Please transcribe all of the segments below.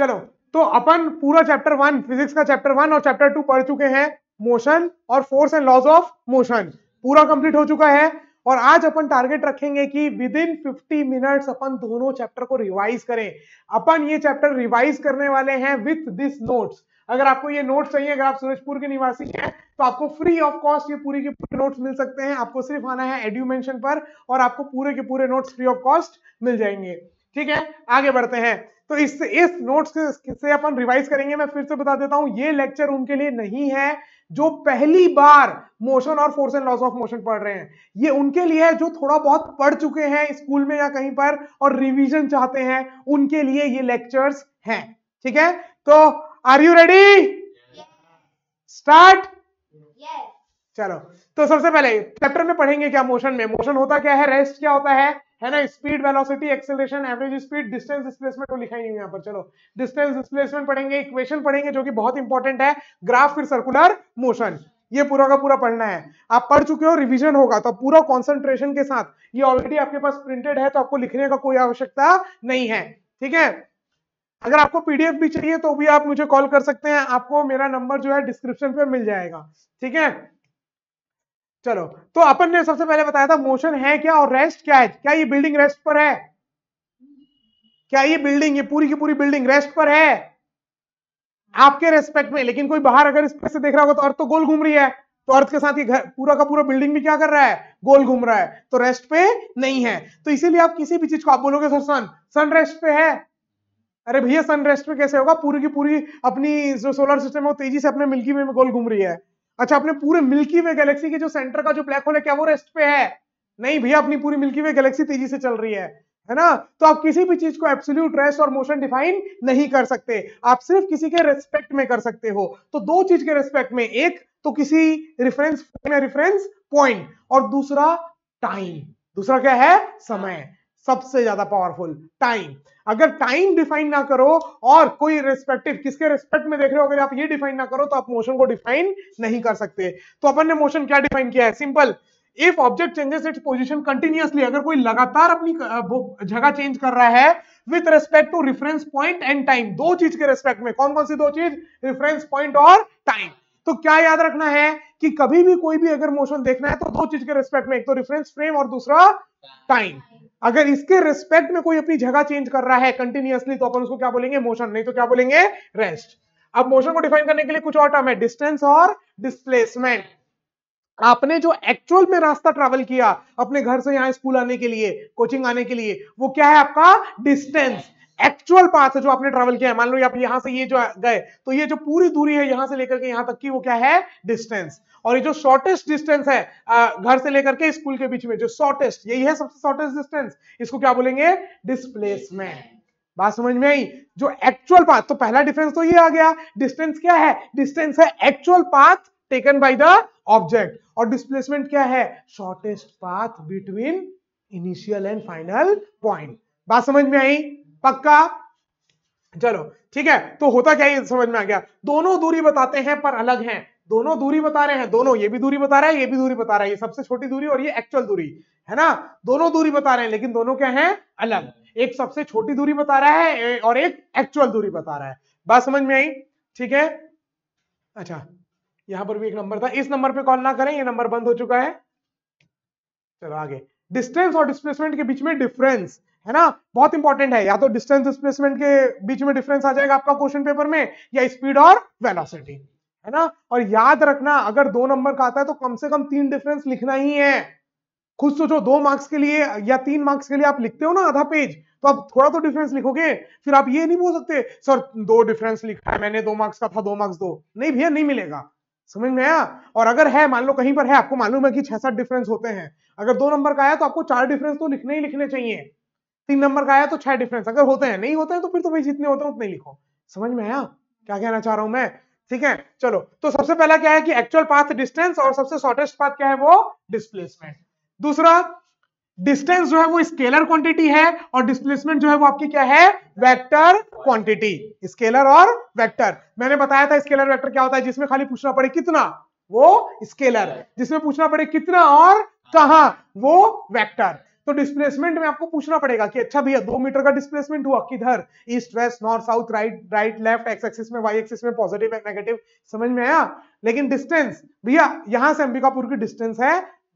चलो तो अपन पूरा चैप्टर वन फिजिक्स का चैप्टर वन और चैप्टर टू पढ़ चुके हैं मोशन और force and laws of motion पूरा कंप्लीट हो चुका है और आज अपन टारगेट रखेंगे कि विद इन फिफ्टी मिनट्स अपन दोनों चैप्टर को रिवाइज करें अपन ये चैप्टर रिवाइज करने वाले हैं विथ दिस नोट्स अगर आपको ये नोट्स चाहिए अगर आप सूरजपुर के निवासी हैं तो आपको फ्री ऑफ कॉस्ट ये पूरी के पूरे नोट्स मिल सकते हैं आपको सिर्फ आना है एड्यूमेंशन पर और आपको पूरे के पूरे नोट्स फ्री ऑफ कॉस्ट मिल जाएंगे ठीक है आगे बढ़ते हैं तो इस इस नोट्स से अपन रिवाइज करेंगे मैं फिर से बता देता हूं ये लेक्चर उनके लिए नहीं है जो पहली बार मोशन और force and laws of motion पढ़ रहे हैं ये उनके लिए है जो थोड़ा बहुत पढ़ चुके हैं स्कूल में या कहीं पर और रिवीजन चाहते हैं उनके लिए ये लेक्चर्स हैं ठीक है तो आर यू रेडी स्टार्ट चलो तो सबसे पहले चैप्टर में पढ़ेंगे क्या मोशन में मोशन होता क्या है रेस्ट क्या होता है है ना speed velocity acceleration average speed distance displacement वो लिखा ही नहीं यहाँ पर चलो डिस्टेंस डिस्प्लेसमेंट पढ़ेंगे इक्वेशन पढ़ेंगे जो कि बहुत इंपॉर्टेंट है ग्राफ फिर सर्कुलर मोशन ये पूरा का पूरा पढ़ना है आप पढ़ चुके हो रिवीजन होगा तो पूरा कंसंट्रेशन के साथ ये ऑलरेडी आपके पास प्रिंटेड है तो आपको लिखने का कोई आवश्यकता नहीं है ठीक है अगर आपको पीडीएफ भी चाहिए तो भी आप मुझे कॉल कर सकते हैं आपको मेरा नंबर जो है डिस्क्रिप्शन पे मिल जाएगा ठीक है चलो तो अपन ने सबसे पहले बताया था मोशन है क्या और रेस्ट क्या है क्या ये बिल्डिंग रेस्ट पर है क्या ये बिल्डिंग ये पूरी की पूरी बिल्डिंग रेस्ट पर है आपके रेस्पेक्ट में लेकिन कोई बाहर अगर इस से देख रहा होगा तो अर्थ तो गोल घूम रही है तो अर्थ के साथ ये घर पूरा का पूरा बिल्डिंग भी क्या कर रहा है गोल घूम रहा है तो रेस्ट पे नहीं है तो इसीलिए आप किसी भी चीज को आप बोलोगे सर सन सन रेस्ट पे है अरे भैया सन रेस्ट पे कैसे होगा पूरी की पूरी अपनी जो सोलर सिस्टम है वो तेजी से अपने मिल्की वे में गोल घूम रही है अच्छा अपने पूरे मिल्की वे गैलेक्सी के जो सेंटर का जो ब्लैक होल है क्या वो रेस्ट पे है नहीं भैया अपनी पूरी मिल्की वे गैलेक्सी तेजी से चल रही है है ना तो आप किसी भी चीज को एब्सोल्यूट रेस्ट और मोशन डिफाइन नहीं कर सकते आप सिर्फ किसी के रेस्पेक्ट में कर सकते हो तो दो चीज के रेस्पेक्ट में एक तो किसी रिफरेंस रिफरेंस पॉइंट और दूसरा टाइम दूसरा क्या है समय सबसे ज्यादा पावरफुल टाइम अगर टाइम डिफाइन ना करो और कोई रेस्पेक्टिव किसके रेस्पेक्ट में देख रहे हो अगर आप ये डिफाइन ना करो तो आप मोशन को डिफाइन नहीं कर सकते तो अपन ने मोशन क्या डिफाइन किया है simple if object changes its position continuously अगर कोई लगातार अपनी जगह चेंज कर रहा है with respect to reference point and time दो चीज के रेस्पेक्ट में कौन कौन सी दो चीज रिफरेंस पॉइंट और टाइम तो क्या याद रखना है कि कभी भी कोई भी अगर मोशन देखना है तो दो चीज के रेस्पेक्ट में एक तो रिफरेंस फ्रेम और दूसरा टाइम अगर इसके रिस्पेक्ट में कोई अपनी जगह चेंज कर रहा है कंटिन्यूसली तो अपन उसको क्या बोलेंगे मोशन नहीं तो क्या बोलेंगे रेस्ट अब मोशन को डिफाइन करने के लिए कुछ और टर्म है डिस्टेंस और डिस्प्लेसमेंट आपने जो एक्चुअल में रास्ता ट्रेवल किया अपने घर से यहां स्कूल आने के लिए कोचिंग आने के लिए वो क्या है आपका डिस्टेंस एक्चुअल पाथ है जो आपने ट्रेवल किया है मान लो आप यहां से ये जो गए तो ये जो पूरी दूरी है यहां से लेकर के यहां तक की वो क्या है डिस्टेंस और ये जो शॉर्टेस्ट डिस्टेंस है घर से लेकर के स्कूल के बीच में जो शॉर्टेस्ट यही है सबसे शॉर्टेस्ट डिस्टेंस इसको क्या बोलेंगे डिस्प्लेसमेंट बात समझ में आई जो एक्चुअल पाथ तो पहला डिफरेंस तो ये आ गया डिस्टेंस क्या है डिस्टेंस है actual path taken by the object और डिस्प्लेसमेंट क्या है shortest path between initial and final point बात समझ में आई पक्का चलो ठीक है तो होता क्या है समझ में आ गया दोनों दूरी बताते हैं पर अलग हैं दोनों दूरी बता रहे हैं दोनों ये भी दूरी बता रहा है ये भी दूरी बता रहा है ये सबसे छोटी दूरी और ये एक्चुअल दूरी है ना दोनों दूरी बता रहे हैं लेकिन दोनों क्या है अलग एक सबसे छोटी दूरी बता रहा है और एक एक्चुअल दूरी बता रहा है बात समझ में आई ठीक है अच्छा यहां पर भी एक नंबर था इस नंबर पर कॉल ना करें यह नंबर बंद हो चुका है चलो आगे डिस्टेंस और डिस्प्लेसमेंट के बीच में डिफरेंस है ना बहुत इंपॉर्टेंट है या तो डिस्टेंस डिस्प्लेसमेंट के बीच में डिफरेंस आ जाएगा आपका क्वेश्चन पेपर में या स्पीड और वेलोसिटी है ना और याद रखना अगर दो नंबर का आता है तो कम से कम तीन डिफरेंस लिखना ही है खुद सोचो दो मार्क्स के लिए या तीन मार्क्स के लिए आप लिखते हो ना आधा पेज तो आप थोड़ा तो डिफरेंस लिखोगे फिर आप ये नहीं बोल सकते सर दो डिफरेंस लिखा है मैंने दो मार्क्स का था दो मार्क्स दो नहीं भैया नहीं मिलेगा समझ में आया और अगर है मान लो कहीं पर है आपको मालूम है कि छह सात डिफरेंस होते हैं अगर दो नंबर का आया तो आपको चार डिफरेंस तो लिखने ही लिखने चाहिए तीन नंबर का आया तो छह डिफरेंस अगर होते हैं नहीं होते हैं तो फिर तो भाई जितने होते हैं उतने लिखो समझ में आया क्या कहना चाह रहा हूं मैं ठीक है चलो तो सबसे पहला क्या है कि एक्चुअल पाथ डिस्टेंस और सबसे शॉर्टेस्ट पाथ क्या है वो डिस्प्लेसमेंट दूसरा डिस्टेंस जो है वो स्केलर क्वांटिटी है और डिस्प्लेसमेंट जो है वो आपकी क्या है वेक्टर क्वांटिटी स्केलर और वेक्टर मैंने बताया था स्केलर वेक्टर क्या होता है जिसमें खाली पूछना पड़े कितना वो स्केलर जिसमें पूछना पड़े कितना और कहा वो वेक्टर तो डिस्प्लेसमेंट में आपको पूछना पड़ेगा कि अच्छा भैया दो मीटर का डिस्प्लेसमेंट हुआ किधर east west north south right right left X axis में वाई एक्सिस में पॉजिटिव एंड नेगेटिव समझ में आया लेकिन डिस्टेंस भैया यहां से अंबिकापुर की डिस्टेंस है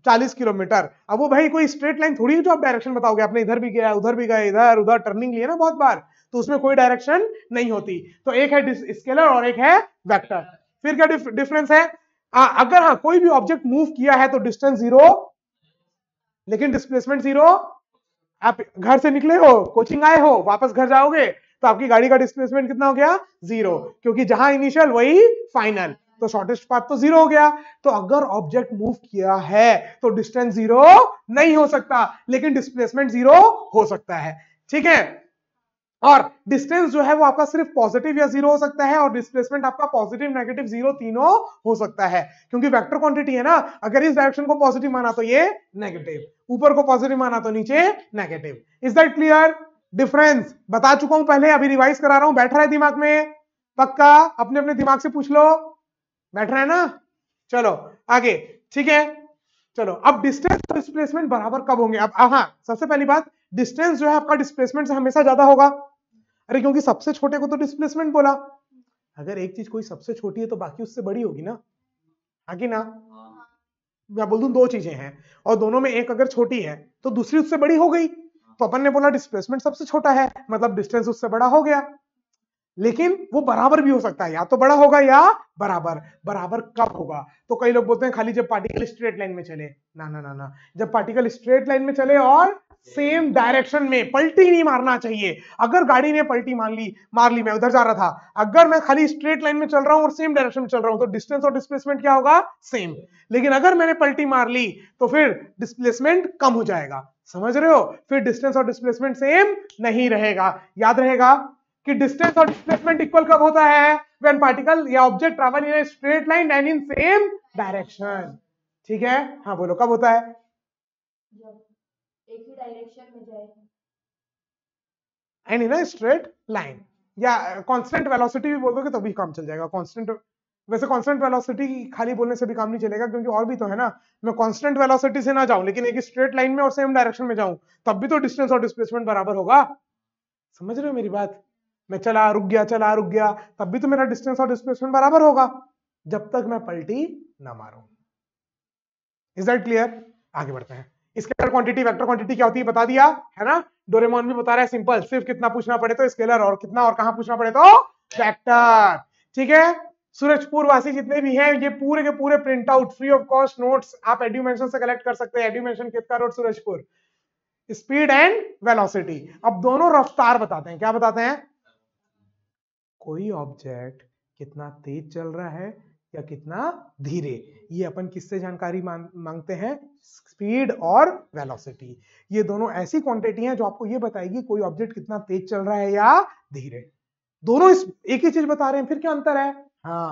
40 किलोमीटर अब वो भाई कोई स्ट्रेट लाइन थोड़ी है जो आप डायरेक्शन बताओगे आपने इधर भी गया उधर भी गया इधर उधर टर्निंग लिया ना बहुत बार तो उसमें कोई डायरेक्शन नहीं होती तो एक है स्केलर और एक है वेक्टर फिर क्या डिफरेंस है आ, अगर हाँ कोई भी ऑब्जेक्ट मूव किया है तो डिस्टेंस जीरो लेकिन डिस्प्लेसमेंट जीरो आप घर से निकले हो कोचिंग आए हो वापस घर जाओगे तो आपकी गाड़ी का डिस्प्लेसमेंट कितना हो गया जीरो क्योंकि जहां इनिशियल वही फाइनल तो शॉर्टेस्ट पाथ तो जीरो हो गया तो अगर ऑब्जेक्ट मूव किया है तो डिस्टेंस जीरो नहीं हो सकता लेकिन डिस्प्लेसमेंट जीरो हो सकता है ठीक है और डिस्टेंस जो है वो आपका सिर्फ पॉजिटिव या जीरो हो सकता है और डिस्प्लेसमेंट आपका पॉजिटिव नेगेटिव जीरो तीनों हो सकता है क्योंकि वेक्टर क्वांटिटी है ना अगर इस डायरेक्शन को पॉजिटिव माना तो ये नेगेटिव ऊपर को पॉजिटिव माना तो नीचे negative is that clear difference बता चुका हूं पहले अभी रिवाइज करा रहा हूं बैठ रहा है दिमाग में पक्का अपने अपने दिमाग से पूछ लो बैठ रहा है ना चलो आगे ठीक है चलो अब डिस्टेंस और डिस्प्लेसमेंट बराबर कब होंगे अब हाँ सबसे पहली बात डिस्टेंस जो है आपका डिस्प्लेसमेंट से हमेशा ज्यादा होगा अरे क्योंकि सबसे छोटे को तो डिस्प्लेसमेंट बोला अगर एक चीज कोई सबसे छोटी है तो बाकी उससे बड़ी होगी ना आगे हाँ ना हाँ। मैं बोल दू दो चीजें हैं और दोनों में एक अगर छोटी है तो दूसरी उससे बड़ी हो गई तो अपन ने बोला डिस्प्लेसमेंट सबसे छोटा है मतलब डिस्टेंस उससे बड़ा हो गया लेकिन वो बराबर भी हो सकता है या तो बड़ा होगा या बराबर बराबर कब होगा तो कई लोग बोलते हैं खाली जब पार्टिकल स्ट्रेट लाइन में चले ना ना ना ना जब पार्टिकल स्ट्रेट लाइन में चले और सेम डायरेक्शन में पलटी नहीं मारना चाहिए अगर गाड़ी ने पलटी मार ली मार ली मैं उधर जा रहा था अगर मैं खाली स्ट्रेट लाइन में चल रहा हूं और सेम डायरेक्शन में चल रहा हूं तो डिस्टेंस और डिस्प्लेसमेंट क्या होगा सेम लेकिन अगर मैंने पलटी मार ली तो फिर डिस्प्लेसमेंट कम हो जाएगा समझ रहे हो फिर डिस्टेंस और डिस्प्लेसमेंट सेम नहीं रहेगा याद रहेगा कि डिस्टेंस और डिस्प्लेसमेंट इक्वल कब होता है व्हेन पार्टिकल या object travel in straight line and in same direction ठीक है हाँ बोलो कब होता है एक ही एंड इन स्ट्रेट लाइन या कांस्टेंट uh, वेलोसिटी भी बोल दोगे तो भी काम चल जाएगा कांस्टेंट वैसे कांस्टेंट वेलोसिटी खाली बोलने से भी काम नहीं चलेगा क्योंकि और भी तो है ना मैं कांस्टेंट वेलोसिटी से ना जाऊं लेकिन एक स्ट्रेट लाइन में और सेम डायरेक्शन में जाऊं तब भी तो डिस्टेंस और डिस्प्लेसमेंट बराबर होगा समझ रहे हो मेरी बात मैं चला रुक गया चला रुक गया तब भी तो मेरा डिस्टेंस और डिस्प्लेसमेंट बराबर होगा जब तक मैं पलटी ना मारू इज दैट क्लियर आगे बढ़ते हैं स्केलर क्वांटिटी वेक्टर क्वांटिटी क्या होती है बता दिया है ना डोरेमोन भी बता रहा है सिंपल सिर्फ कितना पूछना पड़े तो स्केलर और कितना और कहा पूछना पड़े तो वेक्टर ठीक है सूरजपुर वासी जितने भी हैं ये पूरे के पूरे print out free of cost notes आप एड्यूमेंशन से कलेक्ट कर सकते हैं एड्यूमेंशन कितना road Surajpur speed and velocity अब दोनों रफ्तार बताते हैं क्या बताते हैं कोई ऑब्जेक्ट कितना तेज चल रहा है या कितना धीरे ये अपन किससे जानकारी मांगते हैं स्पीड और वेलोसिटी ये दोनों ऐसी क्वांटिटी हैं जो आपको ये बताएगी कोई ऑब्जेक्ट कितना तेज चल रहा है या धीरे दोनों इस एक ही चीज बता रहे हैं फिर क्या अंतर है हाँ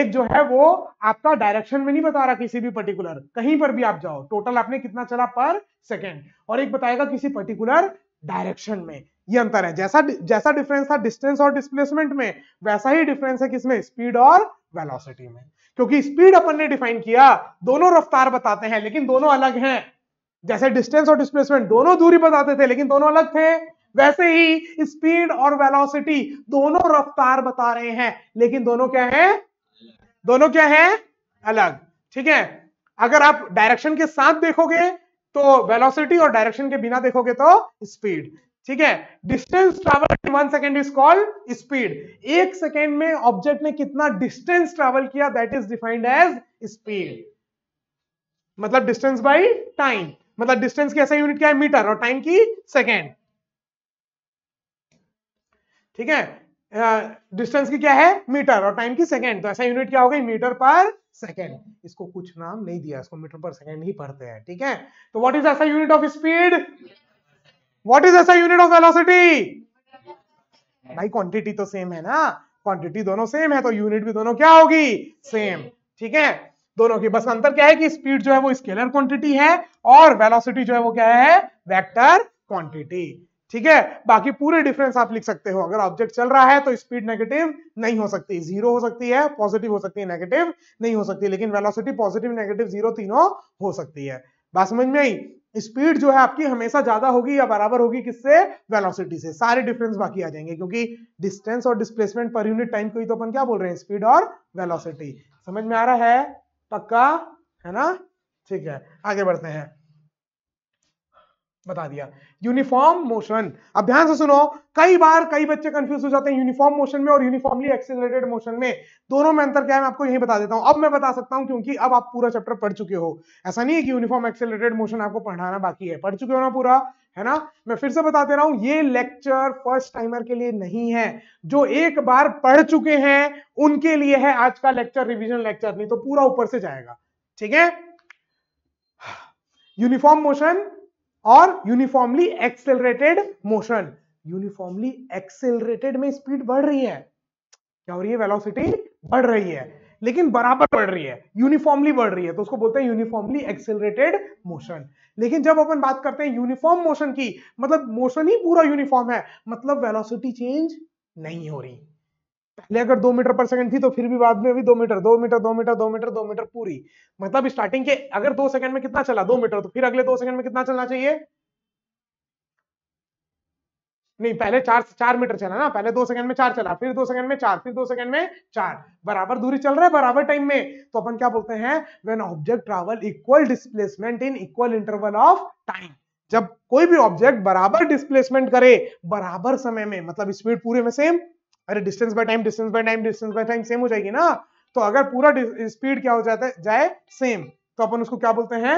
एक जो है वो आपका डायरेक्शन में नहीं बता रहा किसी भी पर्टिकुलर कहीं पर भी आप जाओ टोटल आपने कितना चला पर सेकेंड और एक बताएगा किसी पर्टिकुलर डायरेक्शन में ये अंतर है जैसा जैसा डिफरेंस था डिस्टेंस और डिस्प्लेसमेंट में वैसा ही डिफरेंस है किसमें स्पीड और वेलोसिटी में क्योंकि स्पीड अपन ने डिफाइन किया दोनों रफ्तार बताते हैं लेकिन दोनों अलग हैं जैसे डिस्टेंस और डिस्प्लेसमेंट दोनों दूरी बताते थे लेकिन दोनों अलग थे वैसे ही स्पीड और वेलोसिटी दोनों रफ्तार बता रहे हैं लेकिन दोनों क्या है दोनों क्या है अलग ठीक है अगर आप डायरेक्शन के साथ देखोगे तो वेलोसिटी और डायरेक्शन के बिना देखोगे तो स्पीड ठीक है distance travel in one second is called speed एक सेकेंड में ऑब्जेक्ट ने कितना डिस्टेंस ट्रेवल किया that is defined as speed मतलब डिस्टेंस बाय टाइम मतलब डिस्टेंस की ऐसा यूनिट क्या है मीटर और टाइम की सेकेंड ठीक है डिस्टेंस uh, की क्या है मीटर और टाइम की सेकेंड तो ऐसा यूनिट क्या हो गई मीटर पर सेकेंड इसको कुछ नाम नहीं दिया इसको मीटर पर सेकेंड ही पढ़ते हैं ठीक है तो what is SI unit of speed what is SI unit of velocity भाई क्वांटिटी तो सेम है ना क्वांटिटी दोनों सेम है तो यूनिट भी दोनों क्या होगी सेम ठीक है दोनों की बस अंतर क्या है कि स्पीड जो है वो स्केलर क्वांटिटी है और वेलोसिटी जो है वो क्या है वेक्टर क्वांटिटी ठीक है बाकी पूरे डिफरेंस आप लिख सकते हो अगर ऑब्जेक्ट चल रहा है तो स्पीड नेगेटिव नहीं हो सकती जीरो हो सकती है पॉजिटिव हो सकती है नेगेटिव नहीं हो सकती लेकिन वेलोसिटी पॉजिटिव नेगेटिव जीरो तीनों हो सकती है बात समझ में आई स्पीड जो है आपकी हमेशा ज्यादा होगी या बराबर होगी किससे वेलोसिटी से सारे डिफरेंस बाकी आ जाएंगे क्योंकि डिस्टेंस और डिस्प्लेसमेंट पर यूनिट टाइम को ही तो अपन क्या बोल रहे हैं स्पीड और वेलोसिटी समझ में आ रहा है पक्का है ना ठीक है आगे बढ़ते हैं बता दिया यूनिफॉर्म मोशन अब ध्यान से सुनो कई बार कई बच्चे कंफ्यूज हो जाते हैं यूनिफॉर्म मोशन में और यूनिफॉर्मली एक्सेलरेटेड मोशन में दोनों में अंतर क्या है मैं आपको यही बता देता हूं अब मैं बता सकता हूं क्योंकि अब आप पूरा चैप्टर पढ़ चुके हो ऐसा नहीं है कि यूनिफॉर्म एक्सेलरेटेड मोशन आपको पढ़ाना बाकी है पढ़ चुके हो ना पूरा है ना मैं फिर से बताते रहा हूं ये लेक्चर फर्स्ट टाइमर के लिए नहीं है जो एक बार पढ़ चुके हैं उनके लिए है आज का लेक्चर रिविजन लेक्चर नहीं तो पूरा ऊपर से जाएगा ठीक है यूनिफॉर्म मोशन और uniformly accelerated motion uniformly accelerated में स्पीड बढ़ रही है क्या हो रही है वेलोसिटी बढ़ रही है लेकिन बराबर बढ़ रही है यूनिफॉर्मली बढ़ रही है तो उसको बोलते हैं यूनिफॉर्मली एक्सेलरेटेड मोशन लेकिन जब अपन बात करते हैं यूनिफॉर्म मोशन की मतलब मोशन ही पूरा यूनिफॉर्म है मतलब वेलोसिटी चेंज नहीं हो रही पहले अगर दो मीटर पर सेकंड थी तो फिर भी बाद में अभी दो मीटर दो मीटर दो मीटर दो मीटर दो मीटर पूरी मतलब स्टार्टिंग के अगर दो सेकंड में कितना चला दो मीटर तो फिर अगले दो सेकंड में कितना चलना चाहिए नहीं पहले चार चार मीटर चला ना पहले दो सेकंड में चार चला फिर दो सेकंड में चार फिर दो सेकंड में चार बराबर दूरी चल रहा है बराबर टाइम में तो अपन क्या बोलते हैं when object travel equal displacement in equal interval of time जब कोई भी ऑब्जेक्ट बराबर डिस्प्लेसमेंट करे बराबर समय में मतलब स्पीड पूरे में सेम अरे distance by time distance by time distance by time same हो जाएगी ना तो अगर पूरा स्पीड क्या हो जाता है जाए सेम तो अपन उसको क्या बोलते हैं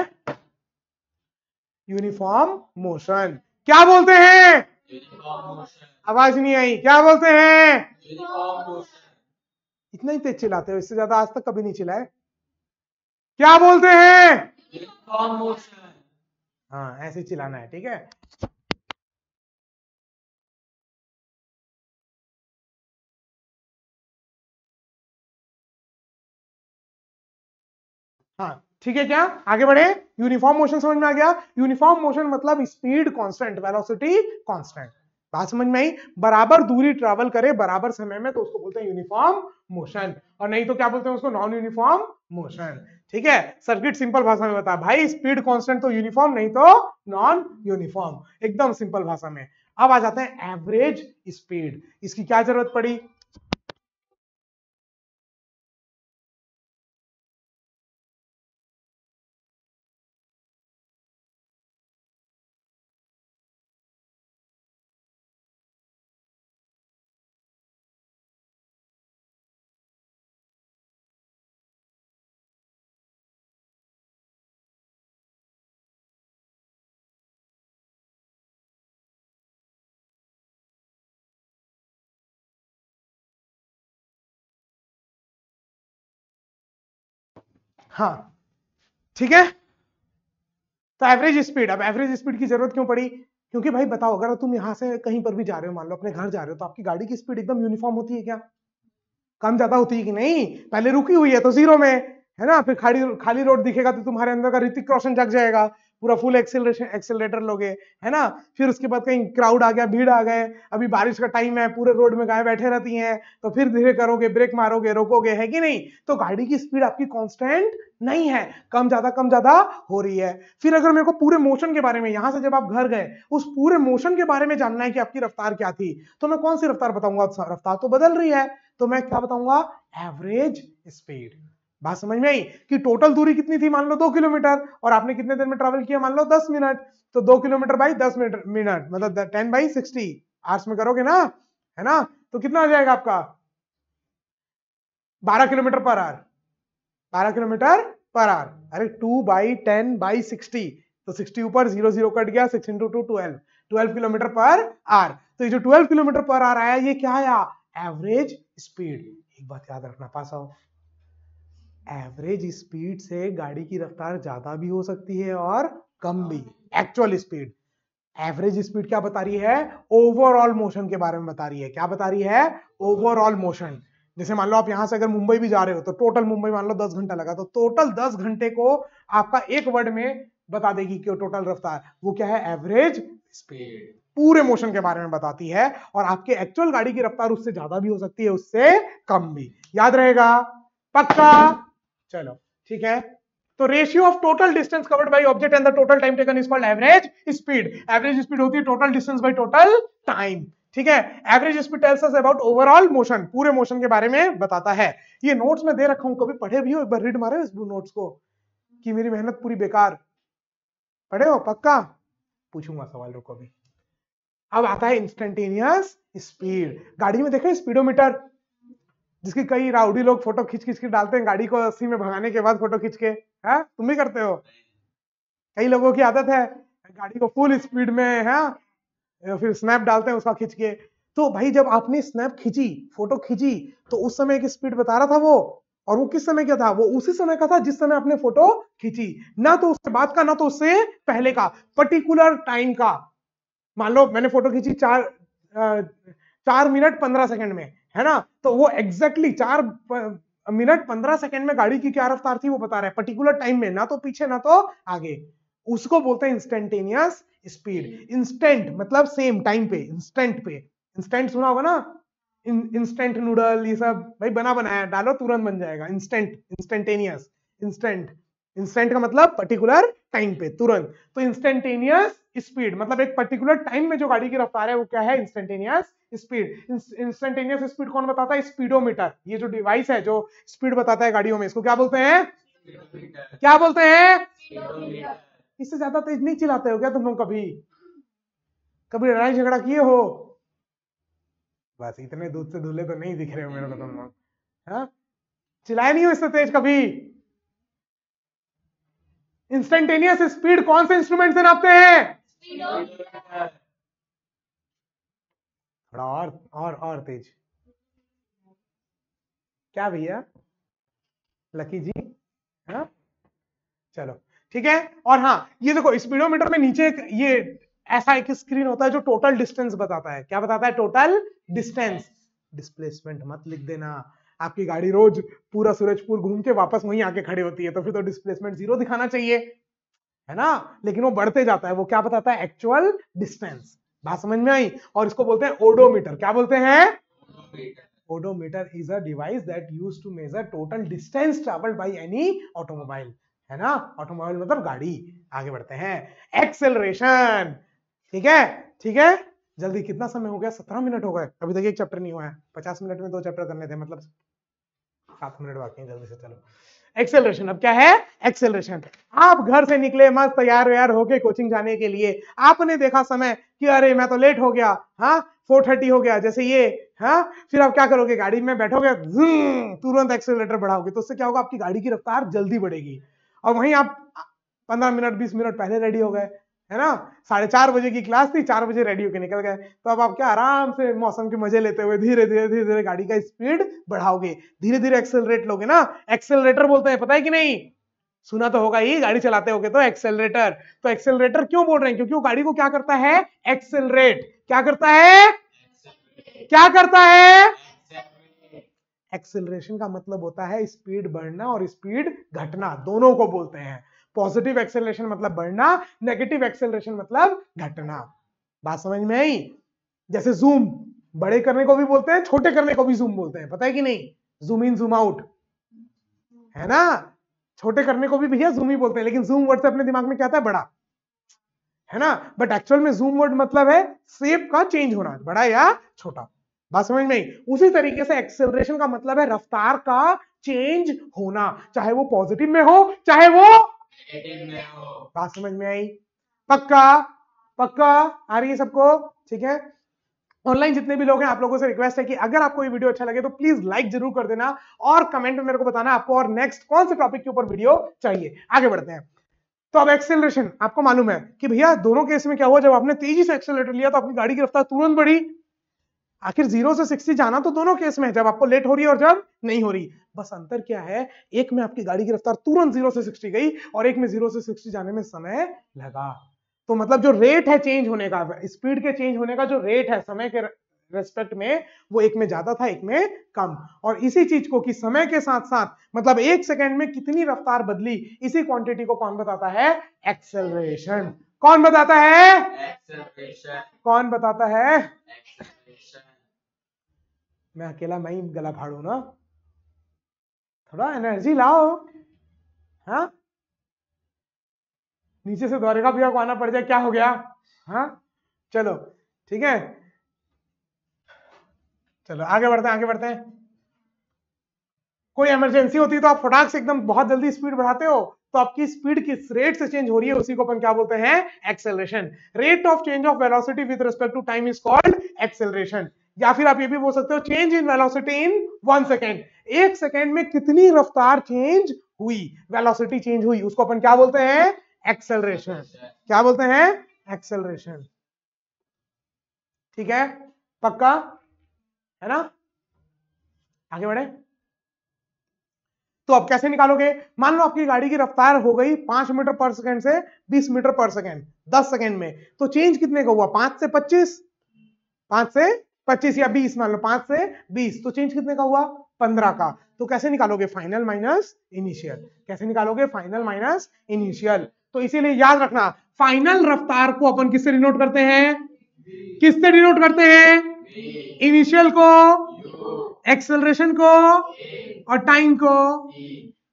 यूनिफॉर्म मोशन क्या बोलते हैं आवाज नहीं आई क्या बोलते हैं इतना ही तेज चिल्लाते हो इससे ज्यादा आज तक कभी नहीं चिल्लाए क्या बोलते हैं हाँ ऐसे चिल्लाना है ठीक है हाँ ठीक है क्या आगे बढ़े यूनिफॉर्म मोशन समझ में आ गया यूनिफॉर्म मोशन मतलब स्पीड कॉन्स्टेंट वेलोसिटी कॉन्स्टेंट बात समझ में आई बराबर दूरी ट्रेवल करे बराबर समय में तो उसको बोलते हैं यूनिफॉर्म मोशन और नहीं तो क्या बोलते हैं उसको नॉन यूनिफॉर्म मोशन ठीक है सर्किट सिंपल भाषा में बता भाई स्पीड कांस्टेंट तो यूनिफॉर्म नहीं तो नॉन यूनिफॉर्म एकदम सिंपल भाषा में अब आ जाते हैं एवरेज स्पीड इसकी क्या जरूरत पड़ी हाँ ठीक है तो एवरेज स्पीड अब एवरेज स्पीड की जरूरत क्यों पड़ी क्योंकि भाई बताओ अगर तुम यहां से कहीं पर भी जा रहे हो मान लो अपने घर जा रहे हो तो आपकी गाड़ी की स्पीड एकदम यूनिफॉर्म होती है क्या कम ज्यादा होती है कि नहीं पहले रुकी हुई है तो जीरो में है ना फिर खाली खाली रोड दिखेगा तो तुम्हारे अंदर का ऋतिक रोशन जग जाएगा पूरा फुल एक्सेलरेशन एक्सेलरेटर लोगे है ना फिर उसके बाद कहीं क्राउड आ गया भीड़ आ गए अभी बारिश का टाइम है पूरे रोड में गाय बैठे रहती हैं तो फिर धीरे करोगे ब्रेक मारोगे रोकोगे है कि नहीं तो गाड़ी की स्पीड आपकी कॉन्स्टेंट नहीं है कम ज्यादा कम ज्यादा हो रही है फिर अगर मेरे को पूरे मोशन के बारे में यहां से जब आप घर गए उस पूरे मोशन के बारे में जानना है कि आपकी रफ्तार क्या थी तो मैं कौन सी रफ्तार बताऊंगा रफ्तार तो बदल रही है तो मैं क्या बताऊंगा एवरेज स्पीड बात समझ में आई कि टोटल दूरी कितनी थी मान लो दो किलोमीटर और आपने कितने देर में ट्रेवल किया मान लो दस मिनट तो दो किलोमीटर बाई दस मिनट मिनट मतलब टेन बाई सिक्सटी आर्ट्स में करोगे ना है ना तो कितना आ जाएगा आपका बारह किलोमीटर पर आर बारह किलोमीटर पर आर अरे two by ten by sixty तो सिक्सटी ऊपर जीरो जीरो कट गया six into two twelve twelve kilometre per hour तो ये जो ट्वेल्व किलोमीटर पर आर आया ये क्या आया एवरेज स्पीड एक बात याद रखना पास आओ एवरेज स्पीड से गाड़ी की रफ्तार ज्यादा भी हो सकती है और कम हाँ। भी एक्चुअल स्पीड एवरेज स्पीड क्या बता रही है ओवरऑल मोशन के बारे में बता रही है क्या बता रही है ओवरऑल मोशन जैसे मान लो आप यहां से अगर मुंबई भी जा रहे हो तो टोटल मुंबई मान लो दस घंटा लगा तो टोटल दस घंटे को आपका एक वर्ड में बता देगी कि टोटल रफ्तार वो क्या है एवरेज स्पीड पूरे मोशन के बारे में बताती है और आपके एक्चुअल गाड़ी की रफ्तार उससे ज्यादा भी हो सकती है उससे कम भी याद रहेगा पक्का चलो ठीक है तो ratio of total distance covered by object and the total time taken is called average speed average speed होती है total distance by total time ठीक है average speed tells us about overall motion पूरे मोशन के बारे में बताता है ये नोट्स में दे रखा हूं कभी पढ़े भी हो एक बार रीड मारे इस नोट्स को कि मेरी मेहनत पूरी बेकार पढ़े हो पक्का पूछूंगा सवाल रुको अभी अब आता है इंस्टेंटेनियस स्पीड गाड़ी में देखा स्पीडोमीटर जिसकी कई राउडी लोग फोटो खींच खींच के डालते हैं गाड़ी को अस्सी में भगाने के बाद फोटो खींच के है तुम भी करते हो कई लोगों की आदत है गाड़ी को फुल स्पीड में है फिर स्नैप डालते हैं उसका खींच के तो भाई जब आपने स्नैप खींची फोटो खींची तो उस समय एक स्पीड बता रहा था वो और वो किस समय का था वो उसी समय का था जिस समय आपने फोटो खींची ना तो उसके बाद का ना तो उससे पहले का पर्टिकुलर टाइम का मान लो मैंने फोटो खींची चार चार मिनट पंद्रह सेकंड में है ना तो वो एग्जैक्टली चार मिनट पंद्रह सेकंड में गाड़ी की क्या रफ्तार थी वो बता रहा है पर्टिकुलर टाइम में ना तो पीछे ना तो आगे उसको बोलते हैं इंस्टेंटेनियस स्पीड इंस्टेंट मतलब सेम टाइम पे इंस्टेंट पे इंस्टेंट सुना होगा ना इंस्टेंट नूडल ये सब भाई बना बनाया डालो तुरंत बन जाएगा इंस्टेंट इंस्टेंटेनियस इंस्टेंट इंस्टेंट का मतलब पर्टिकुलर टाइम पे तुरंत तो इंस्टेंटेनियस स्पीड मतलब एक पर्टिकुलर टाइम में जो गाड़ी की रफ्तार है वो क्या है इंस्टेंटेनियस स्पीड इंस्टेंटेनियस स्पीड कौन बताता है स्पीडोमीटर ये जो डिवाइस है जो स्पीड बताता है गाड़ियों में इसको क्या बोलते हैं क्या बोलते हैं इससे ज्यादा तेज नहीं चिल्लाते हो क्या तुम लोग कभी कभी लड़ाई झगड़ा किए हो बस इतने दूध से धुले तो नहीं दिख रहे हो मेरे को तुम लोग हाँ? चिल्लाए नहीं हो इससे तेज कभी इंस्टेंटेनियस स्पीड कौन से इंस्ट्रूमेंट से नापते हैं थोड़ा और और और तेज क्या भैया लकी जी हा? चलो ठीक है और हाँ ये देखो स्पीडोमीटर में नीचे ये ऐसा एक स्क्रीन होता है जो टोटल डिस्टेंस बताता है क्या बताता है टोटल डिस्टेंस डिस्प्लेसमेंट मत लिख देना आपकी गाड़ी रोज पूरा सूरजपुर घूम के वापस वहीं आके खड़ी होती है तो फिर तो डिस्प्लेसमेंट जीरो दिखाना चाहिए है ना लेकिन वो बढ़ते जाता है वो क्या बताता है एक्चुअल डिस्टेंस बात समझ में आई और इसको बोलते हैं ओडोमीटर क्या बोलते हैं odometer is a device that use to measure total distance travelled by any automobile है ना ऑटोमोबाइल मतलब गाड़ी आगे बढ़ते हैं एक्सेलरेशन ठीक है ठीक है जल्दी कितना समय हो गया सत्रह मिनट हो गए अभी तक एक चैप्टर नहीं हुआ है पचास मिनट में दो चैप्टर करने थे मतलब सात मिनट बाकी जल्दी से चलो एक्सेलरेशन अब क्या है एक्सेलरेशन आप घर से निकले मस्त तैयार व्यार होके कोचिंग जाने के लिए आपने देखा समय कि अरे मैं तो लेट हो गया हाँ फोर थर्टी हो गया जैसे ये हाँ फिर आप क्या करोगे गाड़ी में बैठोगे तुरंत एक्सेलरेटर बढ़ाओगे तो उससे क्या होगा आपकी गाड़ी की रफ्तार जल्दी बढ़ेगी और वहीं आप पंद्रह मिनट बीस मिनट पहले रेडी हो गए है ना साढ़े चार बजे की क्लास थी चार बजे रेडी होके निकल गए तो अब आप क्या आराम से मौसम के मजे लेते हुए धीरे धीरे धीरे धीरे गाड़ी का स्पीड बढ़ाओगे धीरे धीरे एक्सेलरेट लोगे ना एक्सेलरेटर बोलते हैं पता है कि नहीं सुना तो होगा ही गाड़ी चलाते होगे तो एक्सेलरेटर तो एक्सेलरेटर क्यों बोल रहे हैं क्योंकि वो गाड़ी को क्या करता है एक्सेलरेट क्या करता है क्या करता है एक्सेलरेशन का मतलब होता है स्पीड बढ़ना और स्पीड घटना दोनों को बोलते हैं पॉजिटिव एक्सेलरेशन मतलब बढ़ना नेगेटिव एक्सेलरेशन मतलब घटना बात समझ में आई जैसे जूम बड़े करने को भी बोलते हैं छोटे करने को भी जूम बोलते हैं पता है कि नहीं जूम इन जूम आउट है ना छोटे करने को भी भैया जूम ही बोलते हैं लेकिन जूम वर्ड से अपने दिमाग में क्या था बड़ा है ना बट एक्चुअल में जूम वर्ड मतलब है सेप का चेंज होना बड़ा या छोटा बात समझ में उसी तरीके से एक्सेलरेशन का मतलब है रफ्तार का चेंज होना चाहे वो पॉजिटिव में हो चाहे वो बात समझ में आई पक्का पक्का आ रही है सबको ठीक है ऑनलाइन जितने भी लोग हैं आप लोगों से रिक्वेस्ट है कि अगर आपको ये वीडियो अच्छा लगे तो प्लीज लाइक जरूर कर देना और कमेंट में मेरे को बताना आपको और नेक्स्ट कौन से टॉपिक के ऊपर वीडियो चाहिए आगे बढ़ते हैं तो अब एक्सेलरेशन आपको मालूम है कि भैया दोनों केस में क्या हुआ जब आपने तेजी से एक्सेलरेटर लिया तो आपकी गाड़ी की रफ्तार तुरंत बढ़ी आखिर जीरो से सिक्सटी जाना तो दोनों केस में है जब आपको लेट हो रही है और जब नहीं हो रही बस अंतर क्या है एक में आपकी गाड़ी की रफ्तार तुरंत जीरो से सिक्सटी गई और एक में जीरो से सिक्सटी जाने में समय लगा तो मतलब जो रेट है चेंज होने का स्पीड के चेंज होने का जो रेट है समय के रेस्पेक्ट में वो एक में ज्यादा था एक में कम और इसी चीज को कि समय के साथ साथ मतलब एक सेकेंड में कितनी रफ्तार बदली इसी क्वांटिटी को कौन बताता है एक्सेलरेशन कौन बताता है एक्सेलरेशन कौन बताता है मैं अकेला मैं ही गला फाड़ू ना थोड़ा एनर्जी लाओ हा? नीचे से दौरेगा भैया को आना पड़ जाए क्या हो गया हाँ चलो ठीक है चलो आगे बढ़ते हैं आगे बढ़ते हैं कोई इमरजेंसी होती है तो आप फटाक से एकदम बहुत जल्दी स्पीड बढ़ाते हो तो आपकी स्पीड किस रेट से चेंज हो रही है उसी को अपन क्या बोलते हैं acceleration rate of change of velocity with respect to time is called acceleration या फिर आप ये भी बोल सकते हो change in velocity in one second एक सेकेंड में कितनी रफ्तार चेंज हुई वेलोसिटी चेंज हुई उसको अपन क्या बोलते हैं एक्सेलरेशन क्या बोलते हैं एक्सेलरेशन ठीक है पक्का है ना आगे बढ़े तो अब कैसे निकालोगे मान लो आपकी गाड़ी की रफ्तार हो गई पांच मीटर पर सेकेंड से बीस मीटर पर सेकेंड दस सेकेंड में तो चेंज कितने का हुआ पांच से पच्चीस पांच से पच्चीस या बीस मान लो पांच से बीस तो चेंज कितने का हुआ पंद्रह का तो कैसे निकालोगे फाइनल माइनस इनिशियल कैसे निकालोगे फाइनल माइनस इनिशियल तो इसीलिए याद रखना फाइनल रफ्तार को अपन किससे डिनोट करते हैं किससे डिनोट करते हैं इनिशियल को एक्सेलरेशन को और टाइम को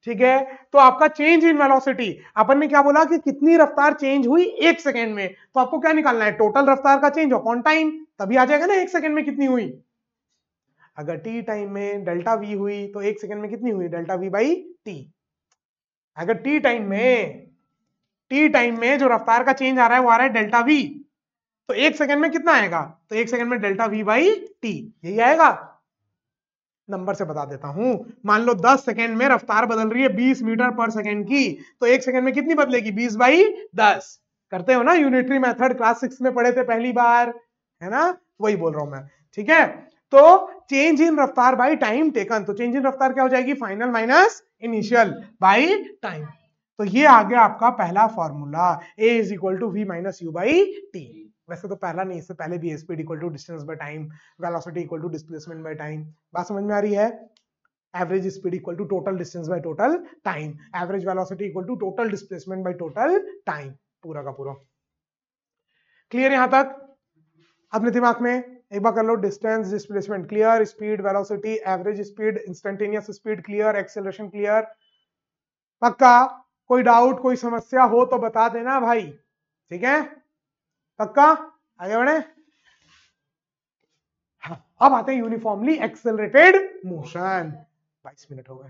ठीक है तो आपका चेंज इन वेलोसिटी अपन ने क्या बोला कि कितनी रफ्तार चेंज हुई एक सेकेंड में तो आपको क्या निकालना है टोटल रफ्तार का चेंज अपॉन टाइम तभी आ जाएगा ना एक सेकेंड में कितनी हुई अगर टी टाइम में डेल्टा वी हुई तो एक सेकंड में कितनी हुई डेल्टा वी बाई टी अगर टी टाइम में टी टाइम में जो रफ्तार का चेंज आ रहा है वो आ रहा है डेल्टा वी तो एक सेकंड में कितना आएगा तो एक सेकंड में डेल्टा वी बाई टी यही आएगा नंबर से बता देता हूं मान लो 10 सेकंड में रफ्तार बदल रही है 20 मीटर पर सेकंड की तो एक सेकंड में कितनी बदलेगी 20 बाई 10 करते हो ना यूनिटरी मेथड क्लास सिक्स में पढ़े थे पहली बार है ना वही बोल रहा हूं मैं ठीक है तो चेंज इन रफ्तार बाय टाइम टेकन तो चेंज इन रफ्तार क्या हो जाएगी final minus initial by time तो ये आ गया आपका पहला formula A is equal to V minus you by T वैसे तो पहला नहीं इससे पहले भी speed equal to distance by time velocity equal to displacement by time बात समझ में आ रही है average speed equal to total distance by total time average velocity equal to total displacement by total time पूरा का पूरा क्लियर यहां तक अपने दिमाग में एक बार कर लो distance displacement clear speed velocity average speed instantaneous speed clear acceleration clear पक्का कोई डाउट कोई समस्या हो तो बता देना भाई ठीक है पक्का आगे बढ़े हाँ, अब आते हैं यूनिफॉर्मली एक्सेलरेटेड मोशन 22 मिनट हो गए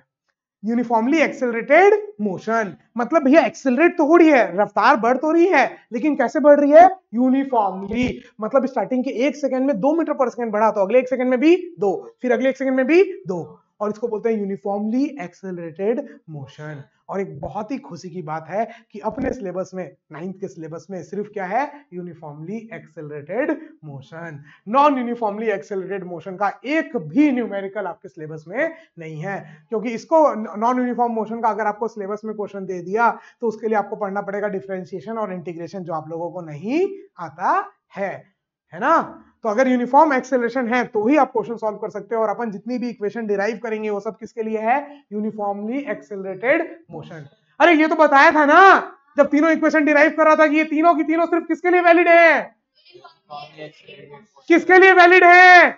यूनिफॉर्मली एक्सेलरेटेड मोशन मतलब भैया एक्सेलरेट तो हो रही है रफ्तार बढ़ तो रही है लेकिन कैसे बढ़ रही है यूनिफॉर्मली मतलब स्टार्टिंग के एक सेकंड में दो मीटर पर सेकंड बढ़ा तो अगले एक सेकंड में भी दो फिर अगले एक सेकंड में भी दो और इसको बोलते हैं यूनिफॉर्मली एक्सेलरेटेड मोशन और एक बहुत ही खुशी की बात है कि अपने सिलेबस में नाइन्थ के सिलेबस में सिर्फ क्या है uniformly accelerated motion non uniformly accelerated motion का एक भी न्यूमेरिकल आपके सिलेबस में नहीं है क्योंकि इसको नॉन यूनिफॉर्म मोशन का अगर आपको सिलेबस में क्वेश्चन दे दिया तो उसके लिए आपको पढ़ना पड़ेगा डिफ्रेंशिएशन और इंटीग्रेशन जो आप लोगों को नहीं आता है है ना तो अगर यूनिफॉर्म एक्सेलरेशन है तो ही आप क्वेश्चन सॉल्व कर सकते हो और अपन जितनी भी इक्वेशन डिराइव करेंगे वो सब किसके लिए है यूनिफॉर्मली एक्सेलरेटेड मोशन अरे ये तो बताया था ना जब तीनों इक्वेशन डिराइव कर रहा था कि ये तीनों की तीनों सिर्फ किसके लिए वैलिड है किसके लिए वैलिड है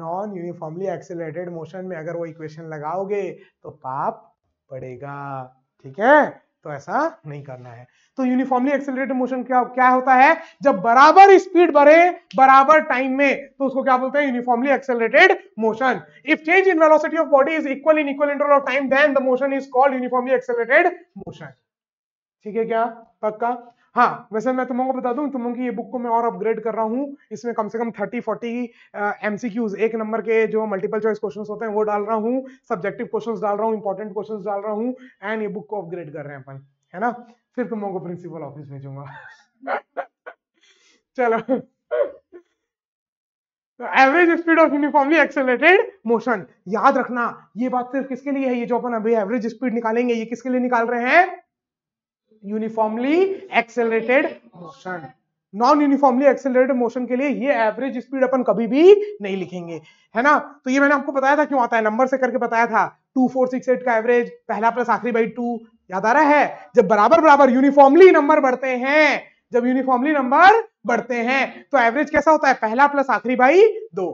नॉन यूनिफॉर्मली एक्सेलरेटेड मोशन में अगर वो इक्वेशन लगाओगे तो पाप पड़ेगा ठीक है तो ऐसा नहीं करना है तो यूनिफॉर्मली एक्सेलरेटेड मोशन क्या क्या होता है जब बराबर स्पीड बढ़े बराबर टाइम में तो उसको क्या बोलते हैं uniformly accelerated motion if change in velocity of body is equal in equal interval of time then the motion is called uniformly accelerated motion ठीक है क्या पक्का हाँ वैसे मैं तुम्हों को बता दूं तुम की ये बुक को मैं और अपग्रेड कर रहा हूँ इसमें कम से कम थर्टी फोर्टी एमसीक्यूज एक नंबर के जो मल्टीपल चॉइस क्वेश्चन होते हैं वो डाल रहा हूँ सब्जेक्टिव क्वेश्चन डाल रहा हूँ इंपॉर्टेंट क्वेश्चन डाल रहा हूँ एंड ये बुक को अपग्रेड कर रहे हैं अपन है ना फिर तुम लोगों को प्रिंसिपल ऑफिस भेजूंगा चलो average speed of uniformly accelerated motion याद रखना ये बात सिर्फ किसके लिए है ये जो अपन अभी एवरेज स्पीड निकालेंगे ये किसके लिए निकाल रहे हैं uniformly accelerated motion non uniformly accelerated motion के लिए ये एवरेज स्पीड अपन कभी भी नहीं लिखेंगे है ना तो ये मैंने आपको बताया था क्यों आता है नंबर से करके बताया था टू फोर सिक्स एट का एवरेज पहला प्लस आखिरी बाई टू याद आ रहा है जब बराबर बराबर यूनिफॉर्मली नंबर बढ़ते हैं जब यूनिफॉर्मली नंबर बढ़ते हैं तो एवरेज कैसा होता है पहला प्लस आखिरी बाई दो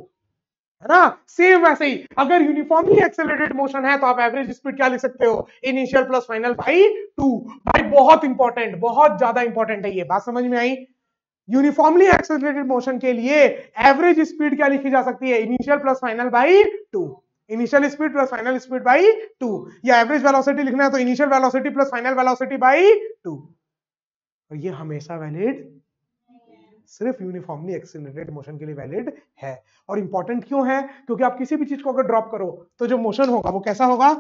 है ना सेम वैसे ही अगर यूनिफॉर्मली एक्सेलरेटेड मोशन है तो आप एवरेज स्पीड क्या लिख सकते हो initial plus final by two भाई बहुत इंपॉर्टेंट बहुत ज्यादा इंपॉर्टेंट है ये बात समझ में आई यूनिफॉर्मली एक्सेलरेटेड मोशन के लिए एवरेज स्पीड क्या लिखी जा सकती है initial plus final by two initial speed plus final speed by two या एवरेज वेलोसिटी लिखना है तो initial velocity plus final velocity by two और ये हमेशा वैलिड सिर्फ यूनिफॉर्मली एक्सिलेटेड मोशन के लिए वैलिड है और इंपॉर्टेंट क्यों है क्योंकि आप किसी भी चीज को अगर ड्रॉप करो तो जो मोशन होगा वो कैसा होगा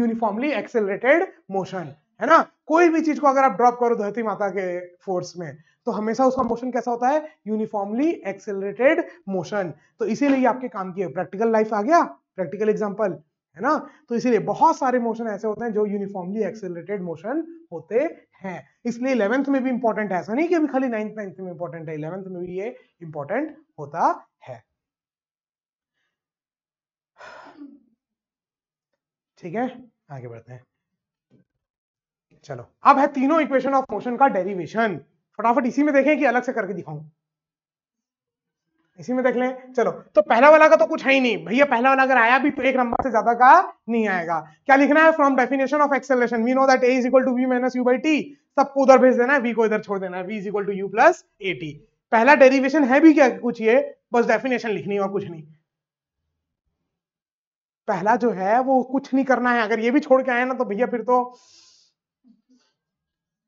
यूनिफॉर्मली एक्सिलेटेड मोशन है ना कोई भी चीज को अगर आप ड्रॉप करो धरती माता के फोर्स में तो हमेशा उसका मोशन कैसा होता है यूनिफॉर्मली एक्सेलरेटेड मोशन तो इसीलिए आपके काम की है प्रैक्टिकल लाइफ आ गया प्रैक्टिकल एग्जाम्पल है ना तो इसीलिए बहुत सारे मोशन ऐसे होते हैं जो यूनिफॉर्मली एक्सेलरेटेड मोशन होते हैं इसलिए इलेवेंथ में भी इंपॉर्टेंट है ऐसा नहीं कि अभी खाली नाइन्थ नाइन्थ में इंपॉर्टेंट है इलेवेंथ में भी ये इंपॉर्टेंट होता है ठीक है आगे बढ़ते हैं चलो अब है तीनों इक्वेशन ऑफ मोशन का डेरिवेशन फटाफट इसी में देखें कि अलग से करके दिखाऊं इसी में देख लें चलो तो पहला वाला का तो कुछ है ही नहीं भैया पहला वाला अगर आया भी तो एक नंबर से ज्यादा का नहीं आएगा क्या लिखना है from definition of acceleration we know that A is equal to V minus you by T सबको उधर भेज देना है वी को इधर छोड़ देना है V is equal to U plus A T पहला डेरिवेशन है भी क्या कुछ ये बस डेफिनेशन लिखनी और कुछ नहीं पहला जो है वो कुछ नहीं करना है अगर ये भी छोड़ के आए ना तो भैया फिर तो